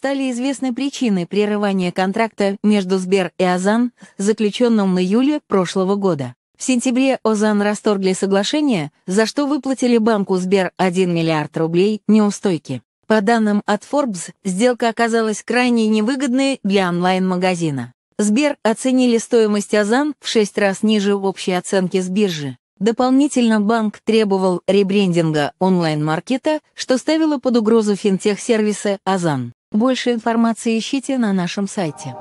стали известны причины прерывания контракта между Сбер и Озан, заключенным в июле прошлого года. В сентябре Озан расторгли соглашение, за что выплатили банку Сбер 1 миллиард рублей неустойки. По данным от Forbes, сделка оказалась крайне невыгодной для онлайн-магазина. Сбер оценили стоимость Озан в 6 раз ниже в общей оценке с биржи. Дополнительно банк требовал ребрендинга онлайн-маркета, что ставило под угрозу финтех сервиса Азан. Больше информации ищите на нашем сайте.